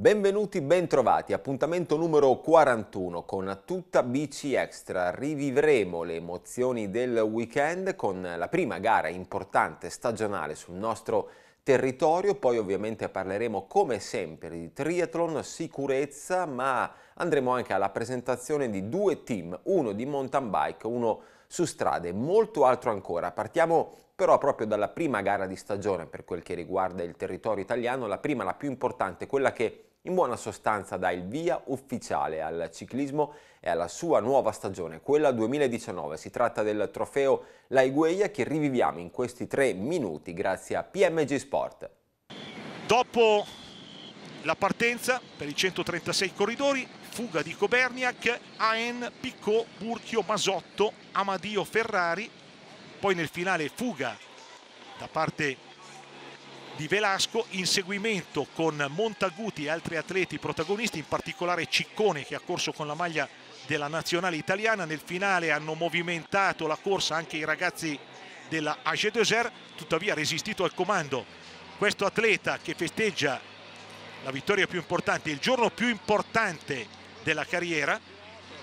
Benvenuti, bentrovati, appuntamento numero 41 con tutta bici extra. Rivivremo le emozioni del weekend con la prima gara importante stagionale sul nostro territorio, poi ovviamente parleremo come sempre di triathlon, sicurezza, ma andremo anche alla presentazione di due team, uno di mountain bike, uno su strade, molto altro ancora. Partiamo però proprio dalla prima gara di stagione per quel che riguarda il territorio italiano, la prima, la più importante, quella che in buona sostanza dà il via ufficiale al ciclismo e alla sua nuova stagione, quella 2019. Si tratta del trofeo La Igueia che riviviamo in questi tre minuti grazie a PMG Sport. Dopo la partenza per i 136 corridori, fuga di Coberniac, Aen, Piccò, Burchio, Masotto, Amadio, Ferrari, poi nel finale fuga da parte di Velasco in seguimento con Montaguti e altri atleti protagonisti, in particolare Ciccone che ha corso con la maglia della nazionale italiana. Nel finale hanno movimentato la corsa anche i ragazzi della AG Deser, tuttavia resistito al comando questo atleta che festeggia la vittoria più importante, il giorno più importante della carriera.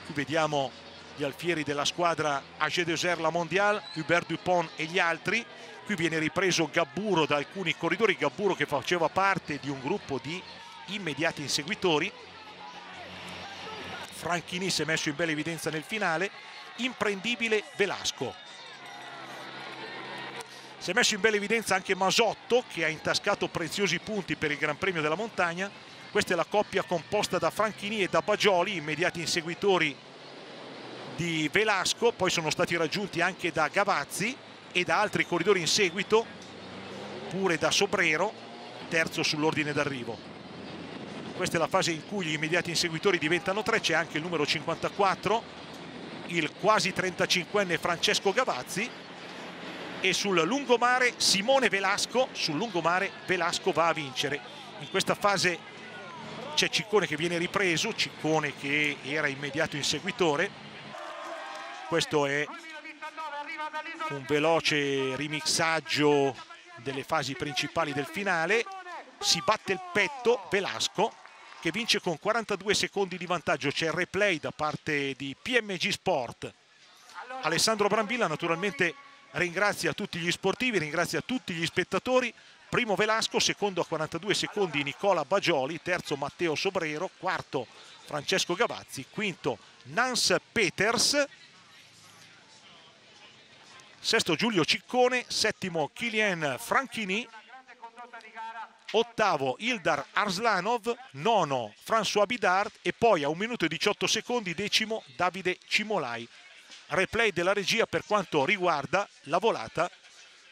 Qui vediamo gli alfieri della squadra AG Deser, la Mondiale, Hubert Dupont e gli altri qui viene ripreso Gabburo da alcuni corridori Gabburo che faceva parte di un gruppo di immediati inseguitori Franchini si è messo in bella evidenza nel finale imprendibile Velasco si è messo in bella evidenza anche Masotto che ha intascato preziosi punti per il Gran Premio della Montagna questa è la coppia composta da Franchini e da Bagioli immediati inseguitori di Velasco poi sono stati raggiunti anche da Gavazzi e da altri corridori in seguito pure da Sobrero terzo sull'ordine d'arrivo questa è la fase in cui gli immediati inseguitori diventano tre c'è anche il numero 54 il quasi 35enne Francesco Gavazzi e sul lungomare Simone Velasco sul lungomare Velasco va a vincere in questa fase c'è Ciccone che viene ripreso Ciccone che era immediato inseguitore questo è un veloce remixaggio delle fasi principali del finale si batte il petto Velasco che vince con 42 secondi di vantaggio c'è il replay da parte di PMG Sport Alessandro Brambilla naturalmente ringrazia tutti gli sportivi ringrazia tutti gli spettatori primo Velasco, secondo a 42 secondi Nicola Bagioli, terzo Matteo Sobrero quarto Francesco Gavazzi quinto Nance Peters sesto Giulio Ciccone, settimo Kilian Franchini, ottavo Ildar Arslanov, nono François Bidard e poi a 1 minuto e 18 secondi decimo Davide Cimolai. Replay della regia per quanto riguarda la volata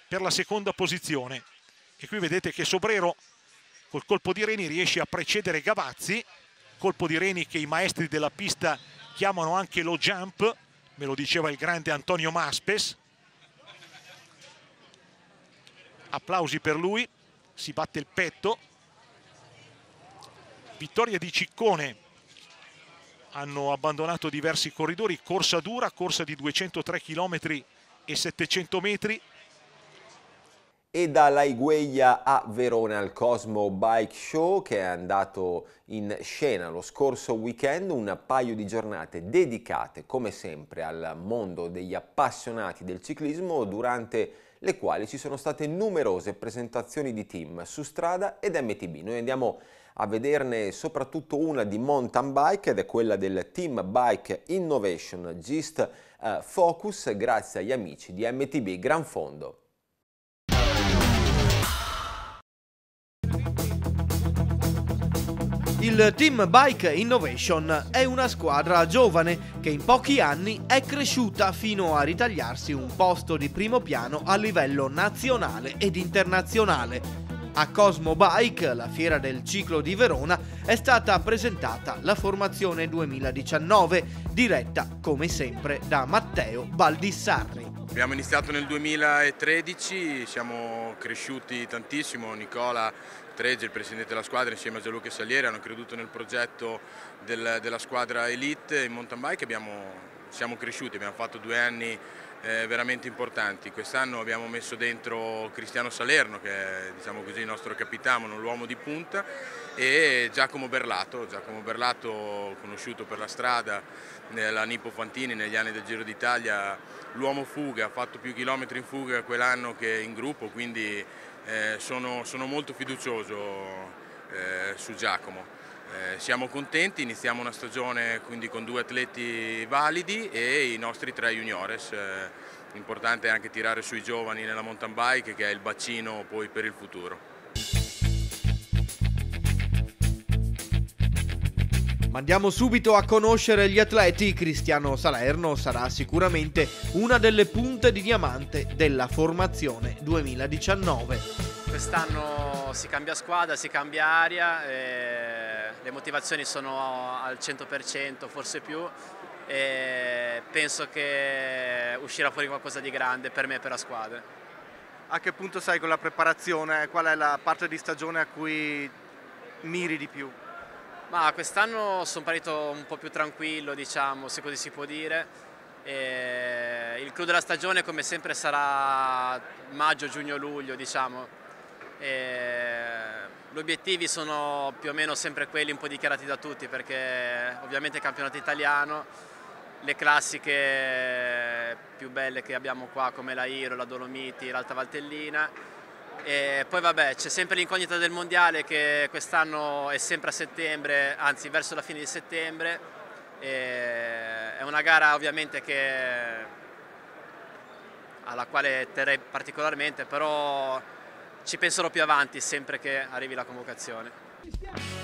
per la seconda posizione. E qui vedete che Sobrero col colpo di Reni riesce a precedere Gavazzi, colpo di Reni che i maestri della pista chiamano anche lo jump, me lo diceva il grande Antonio Maspes, applausi per lui, si batte il petto. Vittoria di Ciccone, hanno abbandonato diversi corridori, corsa dura, corsa di 203 km e 700 metri, e dalla Igueglia a Verona al Cosmo Bike Show che è andato in scena lo scorso weekend, un paio di giornate dedicate come sempre al mondo degli appassionati del ciclismo durante il le quali ci sono state numerose presentazioni di team su strada ed MTB. Noi andiamo a vederne soprattutto una di mountain bike ed è quella del Team Bike Innovation Gist eh, Focus grazie agli amici di MTB Gran Fondo. Il Team Bike Innovation è una squadra giovane che in pochi anni è cresciuta fino a ritagliarsi un posto di primo piano a livello nazionale ed internazionale. A Cosmo Bike, la fiera del ciclo di Verona, è stata presentata la formazione 2019, diretta come sempre da Matteo Baldissarri. Abbiamo iniziato nel 2013, siamo cresciuti tantissimo, Nicola Treggi, il presidente della squadra, insieme a Gianluca Salieri, hanno creduto nel progetto del, della squadra Elite in mountain bike. Abbiamo, siamo cresciuti, abbiamo fatto due anni eh, veramente importanti. Quest'anno abbiamo messo dentro Cristiano Salerno, che è diciamo così, il nostro capitano, l'uomo di punta, e Giacomo Berlato. Giacomo Berlato, conosciuto per la strada, nella eh, Nippo Fantini negli anni del Giro d'Italia, l'uomo fuga, ha fatto più chilometri in fuga quell'anno che in gruppo, quindi eh, sono, sono, molto fiducioso eh, su Giacomo. Eh, siamo contenti, iniziamo una stagione quindi con due atleti validi e i nostri tre juniores. L'importante eh, è anche tirare sui giovani nella mountain bike che è il bacino poi per il futuro. Ma andiamo subito a conoscere gli atleti. Cristiano Salerno sarà sicuramente una delle punte di diamante della formazione 2019. Quest'anno si cambia squadra, si cambia area, le motivazioni sono al 100%, forse più, e penso che uscirà fuori qualcosa di grande per me e per la squadra. A che punto sei con la preparazione? Qual è la parte di stagione a cui miri di più? Ma quest'anno sono partito un po' più tranquillo, diciamo, se così si può dire. E eh, il clou della stagione come sempre sarà maggio, giugno, luglio, diciamo. Eh, gli obiettivi sono più o meno sempre quelli un po' dichiarati da tutti perché ovviamente il campionato italiano, le classiche più belle che abbiamo qua come la Iro, la Dolomiti, l'Alta Valtellina e poi vabbè, c'è sempre l'incognita del mondiale che quest'anno è sempre a settembre, anzi verso la fine di settembre. E è una gara ovviamente che... alla quale terrei particolarmente, però ci penserò più avanti sempre che arrivi la convocazione.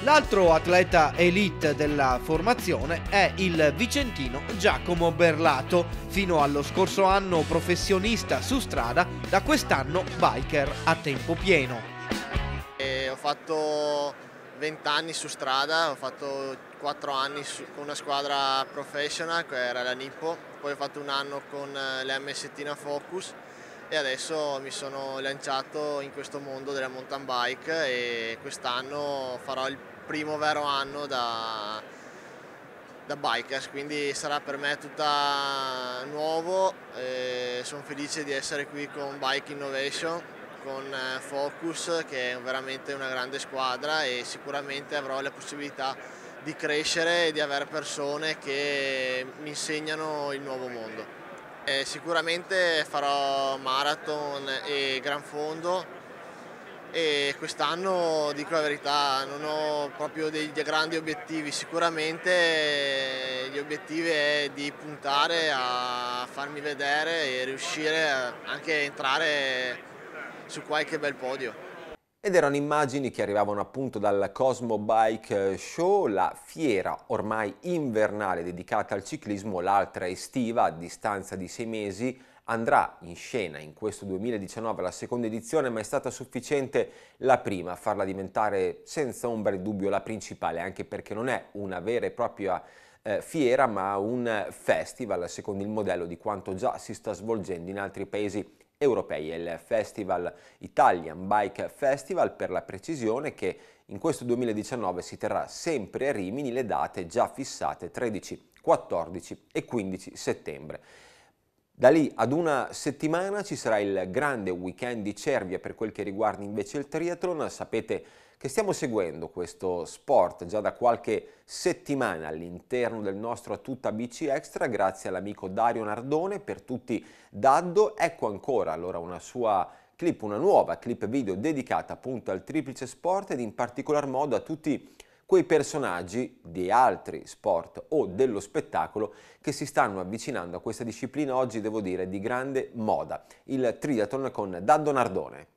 L'altro atleta elite della formazione è il vicentino Giacomo Berlato, fino allo scorso anno professionista su strada da quest'anno biker a tempo pieno. E ho fatto 20 anni su strada, ho fatto 4 anni con una squadra professional che era la Nippo, poi ho fatto un anno con eh, l'MST Focus e adesso mi sono lanciato in questo mondo della mountain bike e quest'anno farò il primo vero anno da da bikers, quindi sarà per me tutta nuovo. sono felice di essere qui con Bike Innovation, con eh, Focus che è veramente una grande squadra e sicuramente avrò la possibilità di crescere e di avere persone che mi insegnano il nuovo mondo. E sicuramente farò marathon e gran fondo e quest'anno dico la verità non ho proprio dei, grandi obiettivi, sicuramente eh, gli obiettivi è di puntare a farmi vedere e riuscire anche a entrare su qualche bel podio. Ed erano immagini che arrivavano appunto dal Cosmo Bike Show, la fiera ormai invernale dedicata al ciclismo, l'altra estiva a distanza di sei mesi Andrà in scena in questo 2019 la seconda edizione, ma è stata sufficiente la prima a farla diventare senza ombra di dubbio la principale, anche perché non è una vera e propria eh, fiera, ma un festival secondo il modello di quanto già si sta svolgendo in altri paesi europei. È il Festival Italian Bike Festival per la precisione che in questo 2019 si terrà sempre a Rimini le date già fissate 13, 14 e 15 settembre. Da lì ad una settimana ci sarà il grande weekend di Cervia per quel che riguarda invece il triathlon. Sapete che stiamo seguendo questo sport già da qualche settimana all'interno del nostro Tutta Bici Extra grazie all'amico Dario Nardone, per tutti Daddo. Ecco ancora allora una sua clip, una nuova clip video dedicata appunto al triplice sport ed in particolar modo a tutti i quei personaggi di altri sport o dello spettacolo che si stanno avvicinando a questa disciplina oggi, devo dire, di grande moda, il triathlon con Daddo Nardone.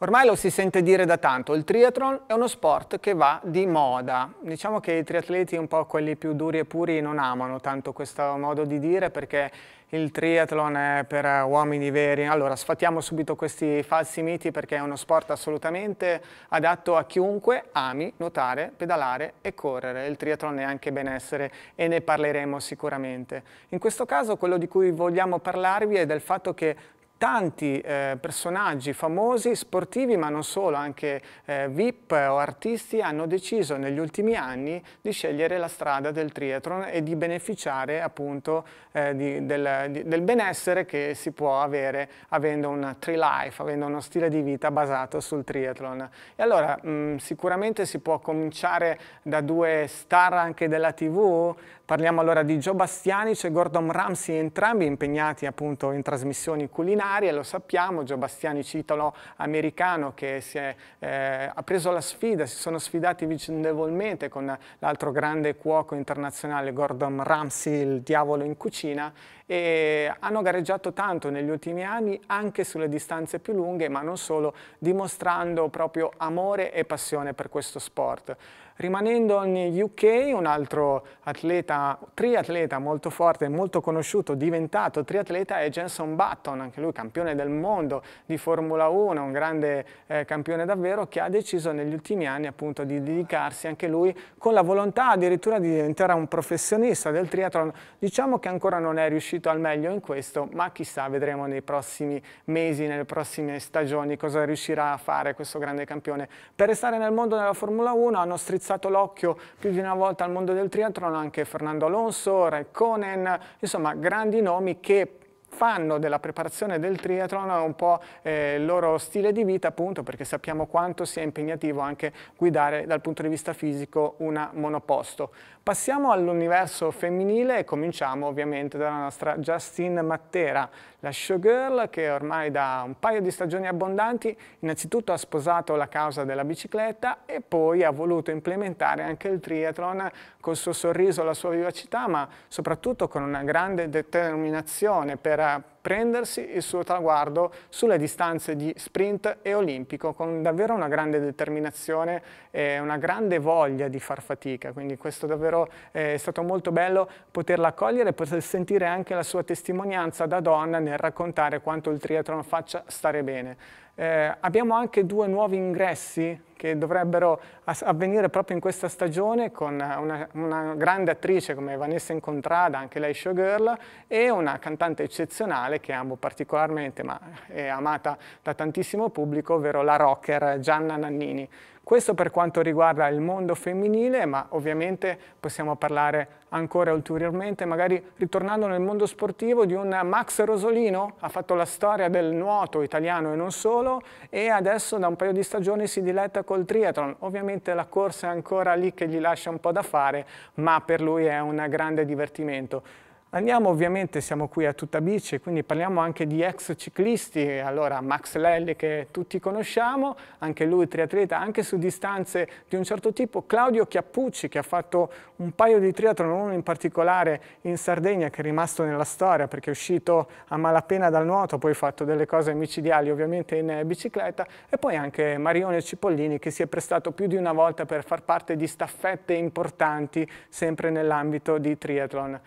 Ormai lo si sente dire da tanto, il triathlon è uno sport che va di moda. Diciamo che i triatleti un po' quelli più duri e puri non amano tanto questo modo di dire perché il triathlon è per uomini veri. Allora, sfatiamo subito questi falsi miti perché è uno sport assolutamente adatto a chiunque ami nuotare, pedalare e correre. Il triathlon è anche benessere e ne parleremo sicuramente. In questo caso quello di cui vogliamo parlarvi è del fatto che tanti eh, personaggi famosi, sportivi, ma non solo, anche eh, VIP o artisti hanno deciso negli ultimi anni di scegliere la strada del triathlon e di beneficiare appunto eh, di, del, di, del, benessere che si può avere avendo un tree life, avendo uno stile di vita basato sul triathlon. E allora mh, mm, sicuramente si può cominciare da due star anche della TV, Parliamo allora di Joe Bastianic e Gordon Ramsay, entrambi impegnati appunto in trasmissioni culinarie, lo sappiamo, Joe Bastianic italo-americano che è, eh, ha preso la sfida, si sono sfidati vicendevolmente con l'altro grande cuoco internazionale Gordon Ramsay, il diavolo in cucina, e hanno gareggiato tanto negli ultimi anni anche sulle distanze più lunghe, ma non solo, dimostrando proprio amore e passione per questo sport. Rimanendo negli UK, un altro atleta, triatleta molto forte, molto conosciuto, diventato triatleta è Jenson Button, anche lui campione del mondo di Formula 1, un grande eh, campione davvero, che ha deciso negli ultimi anni appunto di dedicarsi anche lui con la volontà addirittura di diventare un professionista del triathlon. Diciamo che ancora non è riuscito al meglio in questo, ma chissà, vedremo nei prossimi mesi, nelle prossime stagioni cosa riuscirà a fare questo grande campione. Per restare nel mondo della Formula 1 hanno strizzato strizzato l'occhio più di una volta al mondo del triathlon anche Fernando Alonso, Raikkonen, insomma grandi nomi che fanno della preparazione del triathlon un po' eh, il loro stile di vita appunto perché sappiamo quanto sia impegnativo anche guidare dal punto di vista fisico una monoposto. Passiamo all'universo femminile e cominciamo ovviamente dalla nostra Justine Matera, la showgirl che ormai da un paio di stagioni abbondanti innanzitutto ha sposato la causa della bicicletta e poi ha voluto implementare anche il triathlon col suo sorriso, la sua vivacità, ma soprattutto con una grande determinazione per prendersi il suo traguardo sulle distanze di sprint e olimpico con davvero una grande determinazione e una grande voglia di far fatica, quindi questo davvero eh, è stato molto bello poterla accogliere e poter sentire anche la sua testimonianza da donna nel raccontare quanto il triathlon faccia stare bene. Eh, abbiamo anche due nuovi ingressi che dovrebbero avvenire proprio in questa stagione con una, una grande attrice come Vanessa Incontrada, anche lei showgirl, e una cantante eccezionale che amo particolarmente, ma è amata da tantissimo pubblico, ovvero la rocker Gianna Nannini. Questo per quanto riguarda il mondo femminile, ma ovviamente possiamo parlare ancora ulteriormente, magari ritornando nel mondo sportivo, di un Max Rosolino, ha fatto la storia del nuoto italiano e non solo, e adesso da un paio di stagioni si diletta col triathlon, ovviamente la corsa è ancora lì che gli lascia un po' da fare, ma per lui è un grande divertimento. Andiamo ovviamente, siamo qui a tutta bici, quindi parliamo anche di ex ciclisti, allora Max Lelli che tutti conosciamo, anche lui triatleta, anche su distanze di un certo tipo, Claudio Chiappucci che ha fatto un paio di triathlon, uno in particolare in Sardegna che è rimasto nella storia perché è uscito a malapena dal nuoto, poi ha fatto delle cose micidiali ovviamente in bicicletta e poi anche Marione Cipollini che si è prestato più di una volta per far parte di staffette importanti sempre nell'ambito di triathlon.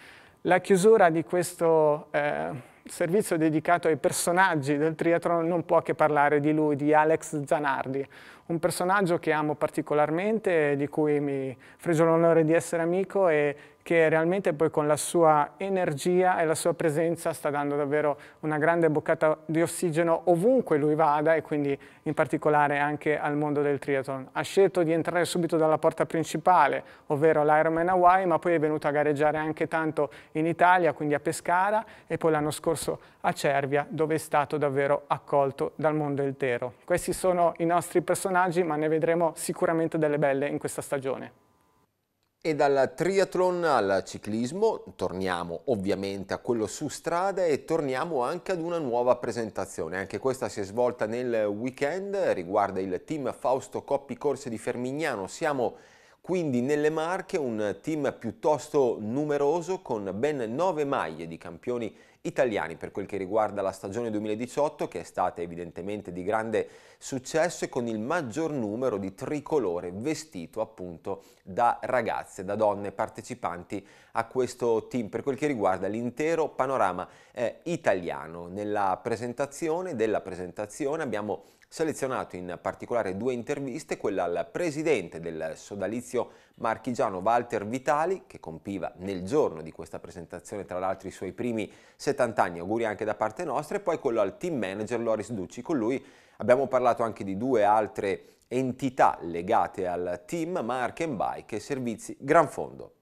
La chiusura di questo eh, servizio dedicato ai personaggi del triathlon non può che parlare di lui, di Alex Zanardi, un personaggio che amo particolarmente, di cui mi frego l'onore di essere amico e che realmente poi con la sua energia e la sua presenza sta dando davvero una grande boccata di ossigeno ovunque lui vada e quindi in particolare anche al mondo del triathlon. Ha scelto di entrare subito dalla porta principale, ovvero l'Ironman Hawaii, ma poi è venuto a gareggiare anche tanto in Italia, quindi a Pescara e poi l'anno scorso a Cervia, dove è stato davvero accolto dal mondo intero. Questi sono i nostri personaggi, ma ne vedremo sicuramente delle belle in questa stagione. E dal triathlon al ciclismo, torniamo ovviamente a quello su strada e torniamo anche ad una nuova presentazione. Anche questa si è svolta nel weekend, riguarda il team Fausto Coppi Corse di Fermignano. Siamo quindi nelle Marche, un team piuttosto numeroso con ben nove maglie di campioni italiani per quel che riguarda la stagione 2018 che è stata evidentemente di grande successo e con il maggior numero di tricolore vestito appunto da ragazze, da donne partecipanti a questo team per quel che riguarda l'intero panorama eh, italiano. Nella presentazione della presentazione abbiamo selezionato in particolare due interviste, quella al presidente del sodalizio marchigiano Walter Vitali, che compiva nel giorno di questa presentazione tra l'altro i suoi primi 70 anni, auguri anche da parte nostra, e poi quello al team manager Loris Ducci, con lui abbiamo parlato anche di due altre entità legate al team, Mark and Bike e Servizi Gran Fondo.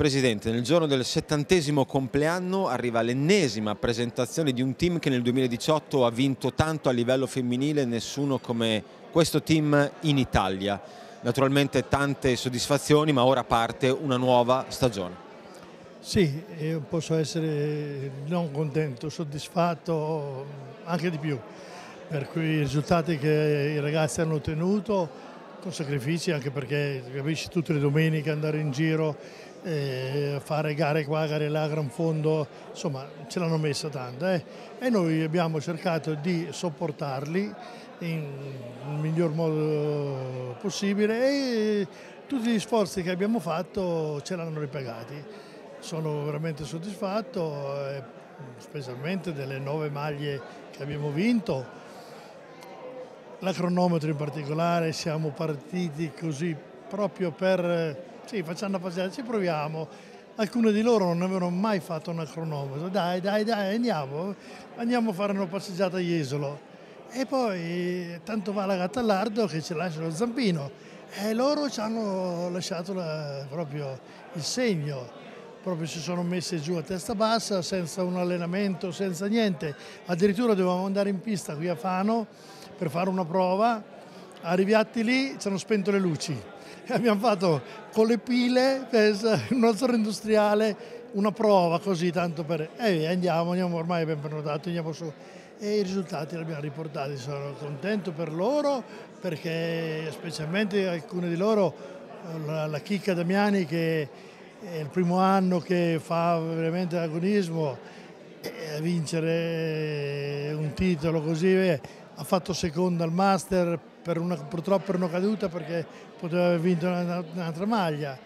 Presidente, nel giorno del settantesimo compleanno arriva l'ennesima presentazione di un team che nel 2018 ha vinto tanto a livello femminile, nessuno come questo team in Italia. Naturalmente tante soddisfazioni, ma ora parte una nuova stagione. Sì, io posso essere non contento, soddisfatto anche di più, per quei risultati che i ragazzi hanno ottenuto con sacrifici, anche perché capisci tutte le domeniche andare in giro eh, fare gare qua, gare là, gran fondo, insomma ce l'hanno messa tanta eh. e noi abbiamo cercato di sopportarli nel miglior modo possibile e tutti gli sforzi che abbiamo fatto ce l'hanno ripagati. Sono veramente soddisfatto, eh, specialmente delle nove maglie che abbiamo vinto. La cronometro in particolare, siamo partiti così proprio per sì, facciamo una passeggiata, ci proviamo. Alcune di loro non avevano mai fatto una cronometro. Dai, dai, dai, andiamo, andiamo a fare una passeggiata a Jesolo. E poi tanto va la gatta all'ardo che ci lascia lo zampino. E loro ci hanno lasciato la, proprio il segno proprio si sono messe giù a testa bassa, senza un allenamento, senza niente. Addirittura dovevamo andare in pista qui a Fano per fare una prova. Arrivati lì ci hanno spento le luci. abbiamo fatto con le pile, una zona industriale, una prova così tanto per... E eh, andiamo, andiamo ormai ben prenotato, andiamo su. E i risultati li abbiamo riportati, sono contento per loro perché specialmente alcune di loro, la, la Chicca Damiani che è il primo anno che fa veramente agonismo, eh, vincere un titolo così, eh, ha fatto seconda al Master, per una, purtroppo per una caduta perché poteva aver vinto un'altra maglia.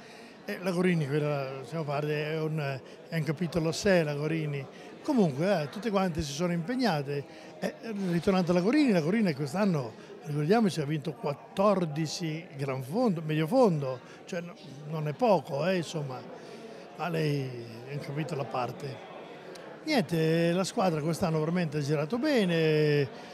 E la Gorini, quella, stiamo parlando, è un, è un capitolo a sé la Gorini. Comunque eh, tutte quante si sono impegnate. Eh, ritornando alla Gorini, la Gorini quest'anno, ricordiamoci, ha vinto 14 gran fondo, medio fondo, cioè no, non è poco, eh, insomma, ma lei è un capitolo a parte. Niente, la squadra quest'anno veramente ha girato bene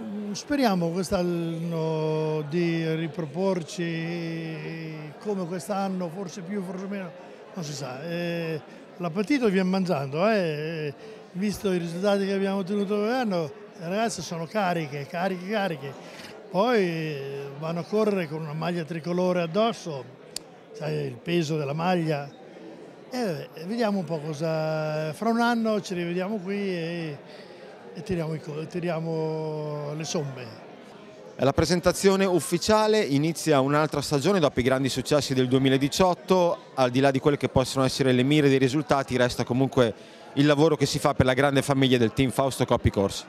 Mm, speriamo quest'anno di riproporci come quest'anno, forse più, forse meno, non si sa. Eh, L'appetito viene mangiando, eh. visto i risultati che abbiamo ottenuto quest'anno, le ragazze sono cariche, cariche, cariche. Poi eh, vanno a correre con una maglia tricolore addosso, sai, il peso della maglia. eh, vediamo un po' cosa... Fra un anno ci rivediamo qui e e tiriamo, tiriamo le somme. La presentazione ufficiale inizia un'altra stagione dopo i grandi successi del 2018, al di là di quelle che possono essere le mire dei risultati resta comunque il lavoro che si fa per la grande famiglia del team Fausto Coppi Corsi.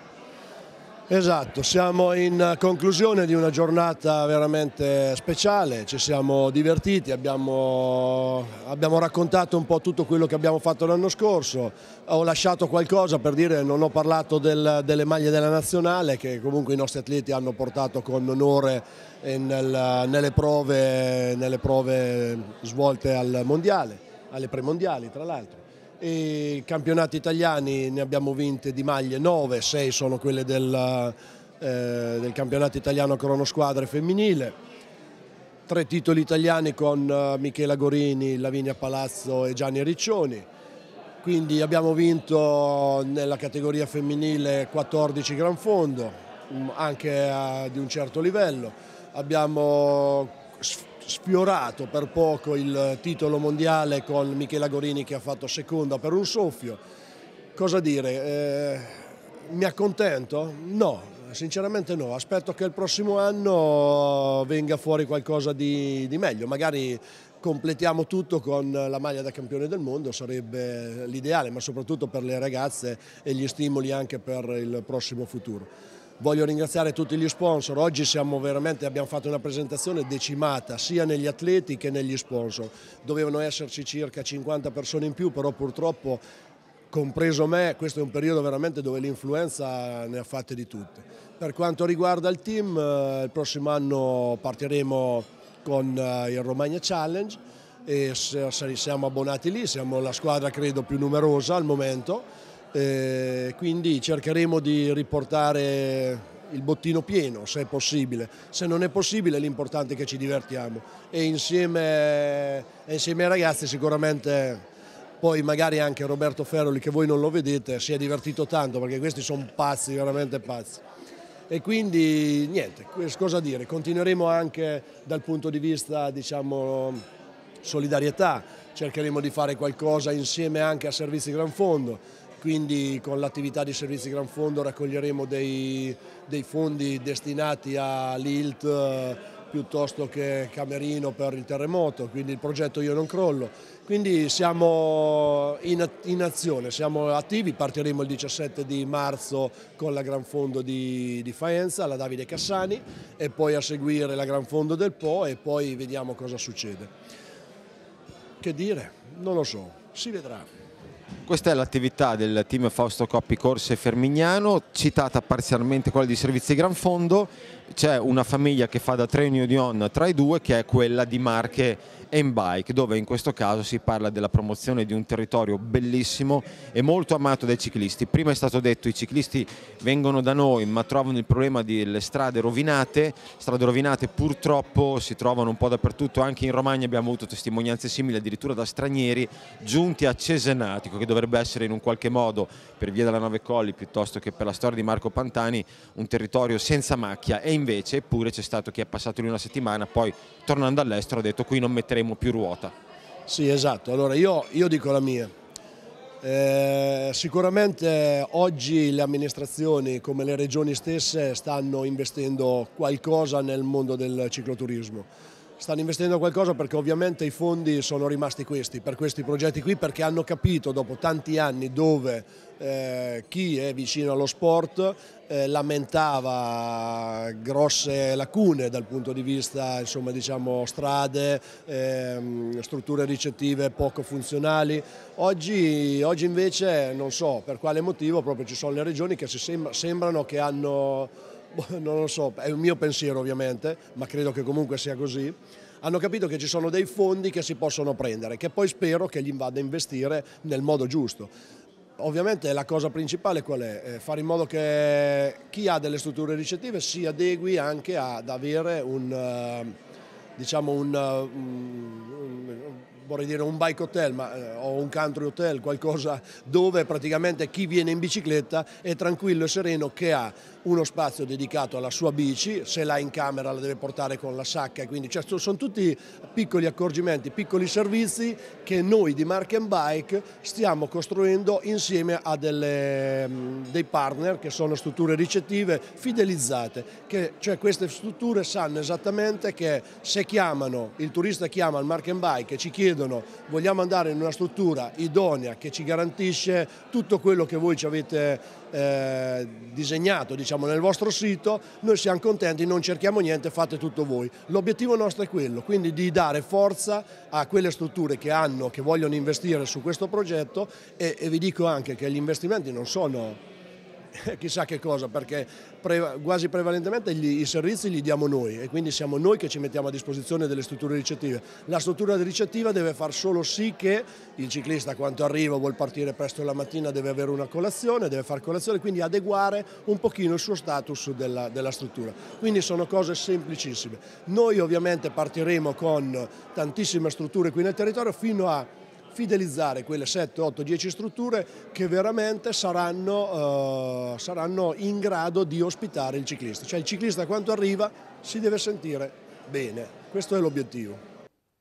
Esatto, siamo in conclusione di una giornata veramente speciale, ci siamo divertiti, abbiamo, abbiamo raccontato un po' tutto quello che abbiamo fatto l'anno scorso, ho lasciato qualcosa per dire non ho parlato del, delle maglie della nazionale che comunque i nostri atleti hanno portato con onore nel, nelle, prove, nelle prove svolte al mondiale, alle premondiali tra l'altro e i campionati italiani ne abbiamo vinte di maglie 9, 6 sono quelle del, eh, del campionato italiano cronosquadre femminile. Tre titoli italiani con eh, Michela Gorini, Lavinia Palazzo e Gianni Riccioni. Quindi abbiamo vinto nella categoria femminile 14 Gran Fondo, anche a, eh, di un certo livello. Abbiamo sfiorato per poco il titolo mondiale con Michela Gorini che ha fatto seconda per un soffio. Cosa dire? Eh, mi accontento? No, sinceramente no, aspetto che il prossimo anno venga fuori qualcosa di, di meglio, magari completiamo tutto con la maglia da campione del mondo, sarebbe l'ideale, ma soprattutto per le ragazze e gli stimoli anche per il prossimo futuro. Voglio ringraziare tutti gli sponsor, oggi abbiamo fatto una presentazione decimata sia negli atleti che negli sponsor, dovevano esserci circa 50 persone in più però purtroppo compreso me, questo è un periodo veramente dove l'influenza ne ha fatte di tutte. Per quanto riguarda il team, eh, il prossimo anno partiremo con eh, il Romagna Challenge e siamo abbonati lì, siamo la squadra credo più numerosa al momento eh, quindi cercheremo di riportare il bottino pieno se è possibile, se non è possibile l'importante è che ci divertiamo e insieme, insieme ai ragazzi sicuramente poi magari anche Roberto Ferroli che voi non lo vedete si è divertito tanto perché questi sono pazzi, veramente pazzi. E quindi niente, cosa dire, continueremo anche dal punto di vista diciamo solidarietà, cercheremo di fare qualcosa insieme anche a Servizi Gran Fondo, quindi con l'attività di servizi Gran Fondo raccoglieremo dei, dei fondi destinati all'ILT eh, piuttosto che Camerino per il terremoto, quindi il progetto Io non crollo. Quindi siamo in, in azione, siamo attivi, partiremo il 17 di marzo con la Gran Fondo di, di Faenza, la Davide Cassani e poi a seguire la Gran Fondo del Po e poi vediamo cosa succede. Che dire? Non lo so, si vedrà. Questa è l'attività del team Fausto Coppi Corse Fermignano, citata parzialmente quella di Servizi Gran Fondo, c'è una famiglia che fa da di on tra i due che è quella di Marche and Bike dove in questo caso si parla della promozione di un territorio bellissimo e molto amato dai ciclisti. Prima è stato detto i ciclisti vengono da noi ma trovano il problema delle strade rovinate, strade rovinate purtroppo si trovano un po' dappertutto, anche in Romagna abbiamo avuto testimonianze simili addirittura da stranieri giunti a Cesenatico che dovrebbe essere in un qualche modo per via della Nove Colli piuttosto che per la storia di Marco Pantani un territorio senza macchia e in invece, eppure c'è stato chi è passato lì una settimana, poi tornando all'estero ha detto qui non metteremo più ruota. Sì, esatto. Allora io, io dico la mia. Eh, sicuramente oggi le amministrazioni come le regioni stesse stanno investendo qualcosa nel mondo del cicloturismo stanno investendo qualcosa perché ovviamente i fondi sono rimasti questi, per questi progetti qui, perché hanno capito dopo tanti anni dove eh, chi è vicino allo sport eh, lamentava grosse lacune dal punto di vista insomma, diciamo, strade, ehm, strutture ricettive poco funzionali. Oggi, oggi, invece non so per quale motivo proprio ci sono le regioni che si sem sembrano che hanno non lo so, è un mio pensiero ovviamente, ma credo che comunque sia così, hanno capito che ci sono dei fondi che si possono prendere, che poi spero che gli vada a investire nel modo giusto. Ovviamente la cosa principale qual è? Eh, fare in modo che chi ha delle strutture ricettive si adegui anche ad avere un, eh, diciamo eh, un, vorrei dire un bike hotel ma, o un country hotel, qualcosa dove praticamente chi viene in bicicletta è tranquillo e sereno che ha uno spazio dedicato alla sua bici, se l'ha in camera la deve portare con la sacca, quindi cioè, sono tutti piccoli accorgimenti, piccoli servizi che noi di Mark and Bike stiamo costruendo insieme a delle, mm, dei partner che sono strutture ricettive fidelizzate, che, cioè queste strutture sanno esattamente che se chiamano, il turista chiama il Mark and Bike e ci chiedono vogliamo andare in una struttura idonea che ci garantisce tutto quello che voi ci avete eh, disegnato diciamo, nel vostro sito, noi siamo contenti, non cerchiamo niente, fate tutto voi. L'obiettivo nostro è quello, quindi di dare forza a quelle strutture che hanno, che vogliono investire su questo progetto e, e vi dico anche che gli investimenti non sono chissà che cosa, perché pre quasi prevalentemente gli, i servizi li diamo noi e quindi siamo noi che ci mettiamo a disposizione delle strutture ricettive. La struttura ricettiva deve far solo sì che il ciclista quando arriva vuol partire presto la mattina deve avere una colazione, deve fare colazione, quindi adeguare un pochino il suo status della, della struttura. Quindi sono cose semplicissime. Noi ovviamente partiremo con tantissime strutture qui nel territorio fino a fidelizzare quelle 7, 8, 10 strutture che veramente saranno, eh, saranno in grado di ospitare il ciclista. Cioè il ciclista quando arriva si deve sentire bene, questo è l'obiettivo.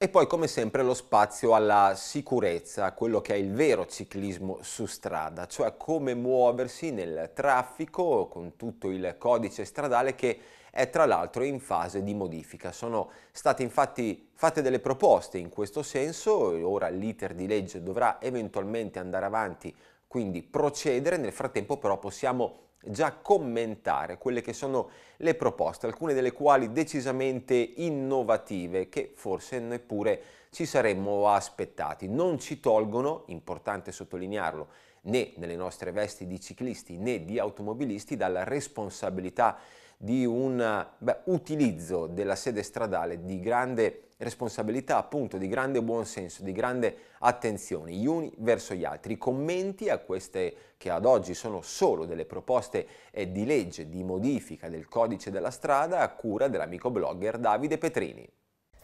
E poi come sempre lo spazio alla sicurezza, quello che è il vero ciclismo su strada, cioè come muoversi nel traffico con tutto il codice stradale che è tra l'altro in fase di modifica. Sono state infatti fatte delle proposte in questo senso, ora l'iter di legge dovrà eventualmente andare avanti, quindi procedere, nel frattempo però possiamo già commentare quelle che sono le proposte, alcune delle quali decisamente innovative che forse neppure ci saremmo aspettati. Non ci tolgono, importante sottolinearlo, né nelle nostre vesti di ciclisti né di automobilisti dalla responsabilità di un beh, utilizzo della sede stradale di grande responsabilità, appunto, di grande buonsenso, di grande attenzione gli uni verso gli altri. I commenti a queste che ad oggi sono solo delle proposte eh, di legge, di modifica del codice della strada a cura dell'amico blogger Davide Petrini.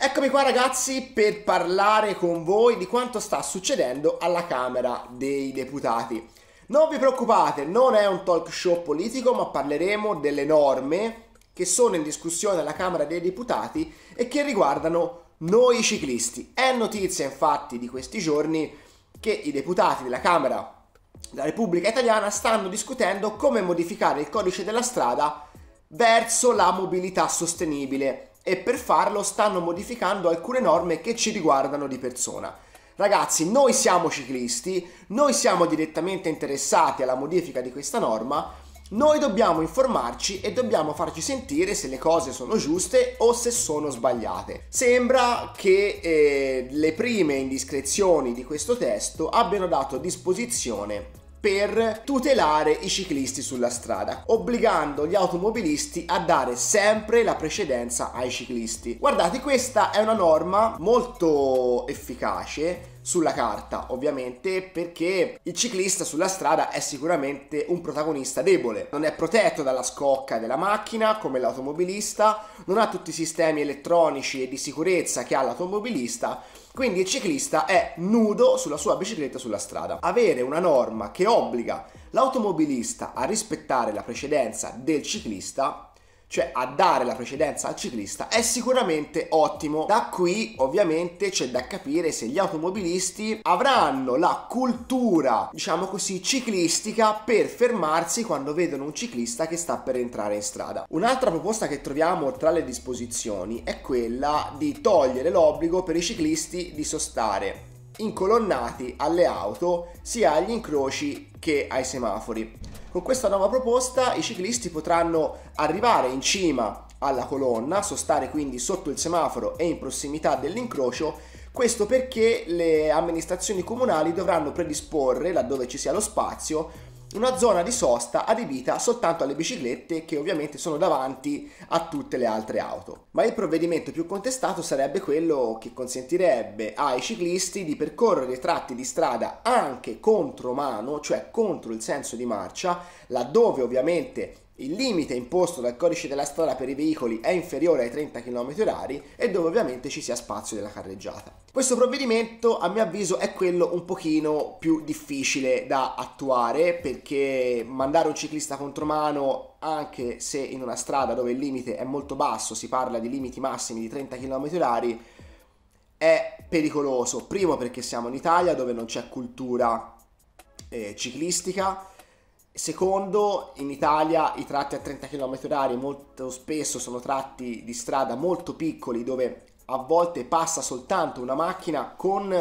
Eccomi qua ragazzi per parlare con voi di quanto sta succedendo alla Camera dei Deputati. Non vi preoccupate, non è un talk show politico, ma parleremo delle norme che sono in discussione alla Camera dei Deputati e che riguardano noi ciclisti. È notizia infatti di questi giorni che i deputati della Camera della Repubblica Italiana stanno discutendo come modificare il codice della strada verso la mobilità sostenibile e per farlo stanno modificando alcune norme che ci riguardano di persona. Ragazzi, noi siamo ciclisti, noi siamo direttamente interessati alla modifica di questa norma, noi dobbiamo informarci e dobbiamo farci sentire se le cose sono giuste o se sono sbagliate. Sembra che eh, le prime indiscrezioni di questo testo abbiano dato disposizione per tutelare i ciclisti sulla strada, obbligando gli automobilisti a dare sempre la precedenza ai ciclisti. Guardate, questa è una norma molto efficace sulla carta, ovviamente, perché il ciclista sulla strada è sicuramente un protagonista debole, non è protetto dalla scocca della macchina come l'automobilista, non ha tutti i sistemi elettronici e di sicurezza che ha l'automobilista, quindi il ciclista è nudo sulla sua bicicletta sulla strada. Avere una norma che obbliga l'automobilista a rispettare la precedenza del ciclista cioè a dare la precedenza al ciclista, è sicuramente ottimo. Da qui ovviamente c'è da capire se gli automobilisti avranno la cultura, diciamo così, ciclistica per fermarsi quando vedono un ciclista che sta per entrare in strada. Un'altra proposta che troviamo tra le disposizioni è quella di togliere l'obbligo per i ciclisti di sostare incolonnati alle auto sia agli incroci che ai semafori. Con questa nuova proposta i ciclisti potranno arrivare in cima alla colonna, sostare quindi sotto il semaforo e in prossimità dell'incrocio, questo perché le amministrazioni comunali dovranno predisporre, laddove ci sia lo spazio, una zona di sosta adibita soltanto alle biciclette che ovviamente sono davanti a tutte le altre auto. Ma il provvedimento più contestato sarebbe quello che consentirebbe ai ciclisti di percorrere tratti di strada anche contro mano, cioè contro il senso di marcia, laddove ovviamente il limite imposto dal codice della strada per i veicoli è inferiore ai 30 km/h e dove ovviamente ci sia spazio della carreggiata. Questo provvedimento a mio avviso è quello un pochino più difficile da attuare perché mandare un ciclista contromano anche se in una strada dove il limite è molto basso, si parla di limiti massimi di 30 km/h, è pericoloso. Primo perché siamo in Italia dove non c'è cultura eh, ciclistica Secondo, in Italia i tratti a 30 km/h molto spesso sono tratti di strada molto piccoli dove a volte passa soltanto una macchina con,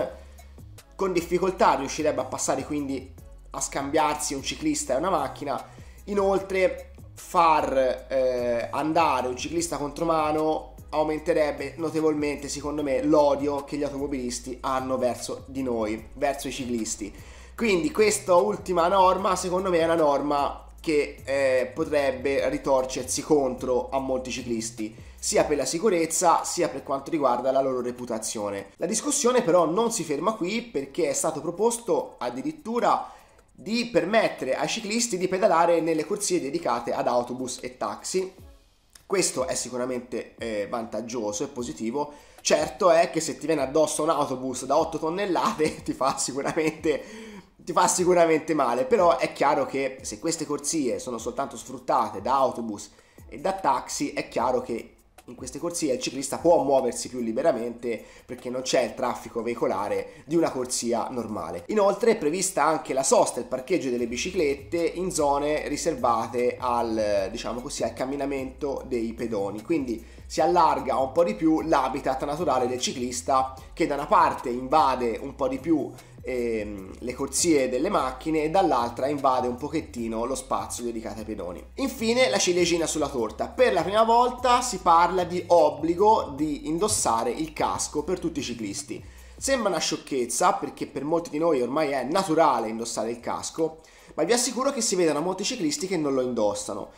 con difficoltà riuscirebbe a passare quindi a scambiarsi un ciclista e una macchina. Inoltre far eh, andare un ciclista contromano aumenterebbe notevolmente secondo me l'odio che gli automobilisti hanno verso di noi, verso i ciclisti. Quindi questa ultima norma secondo me è una norma che eh, potrebbe ritorcersi contro a molti ciclisti, sia per la sicurezza sia per quanto riguarda la loro reputazione. La discussione però non si ferma qui perché è stato proposto addirittura di permettere ai ciclisti di pedalare nelle corsie dedicate ad autobus e taxi. Questo è sicuramente eh, vantaggioso e positivo. Certo è che se ti viene addosso un autobus da 8 tonnellate ti fa sicuramente ti fa sicuramente male, però è chiaro che se queste corsie sono soltanto sfruttate da autobus e da taxi, è chiaro che in queste corsie il ciclista può muoversi più liberamente perché non c'è il traffico veicolare di una corsia normale. Inoltre è prevista anche la sosta e il parcheggio delle biciclette in zone riservate al, diciamo così, al camminamento dei pedoni, quindi si allarga un po' di più l'habitat naturale del ciclista che da una parte invade un po' di più ehm, le corsie delle macchine e dall'altra invade un pochettino lo spazio dedicato ai pedoni. Infine la ciliegina sulla torta. Per la prima volta si parla di obbligo di indossare il casco per tutti i ciclisti. Sembra una sciocchezza perché per molti di noi ormai è naturale indossare il casco, ma vi assicuro che si vedono molti ciclisti che non lo indossano.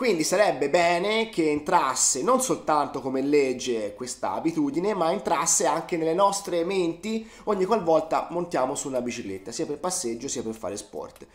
Quindi sarebbe bene che entrasse non soltanto come legge questa abitudine, ma entrasse anche nelle nostre menti ogni qualvolta montiamo su una bicicletta, sia per passeggio sia per fare sport.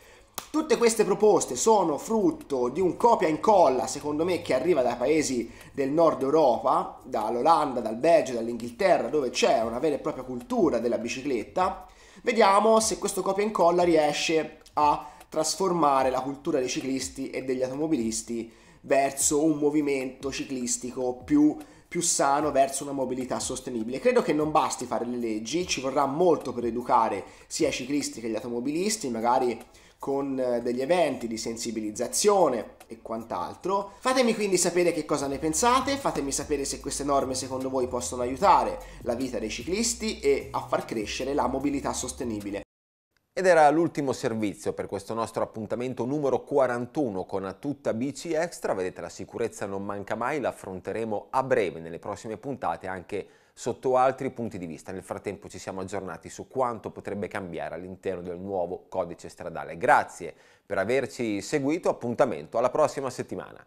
Tutte queste proposte sono frutto di un copia e incolla, secondo me, che arriva dai paesi del nord Europa, dall'Olanda, dal Belgio, dall'Inghilterra, dove c'è una vera e propria cultura della bicicletta. Vediamo se questo copia e incolla riesce a trasformare la cultura dei ciclisti e degli automobilisti verso un movimento ciclistico più, più, sano, verso una mobilità sostenibile. Credo che non basti fare le leggi, ci vorrà molto per educare sia i ciclisti che gli automobilisti, magari con eh, degli eventi di sensibilizzazione e quant'altro. Fatemi quindi sapere che cosa ne pensate, fatemi sapere se queste norme secondo voi possono aiutare la vita dei ciclisti e a far crescere la mobilità sostenibile. Ed era l'ultimo servizio per questo nostro appuntamento numero 41 con a tutta bici extra. Vedete, la sicurezza non manca mai, la affronteremo a breve nelle prossime puntate anche sotto altri punti di vista. Nel frattempo ci siamo aggiornati su quanto potrebbe cambiare all'interno del nuovo codice stradale. Grazie per averci seguito, appuntamento alla prossima settimana.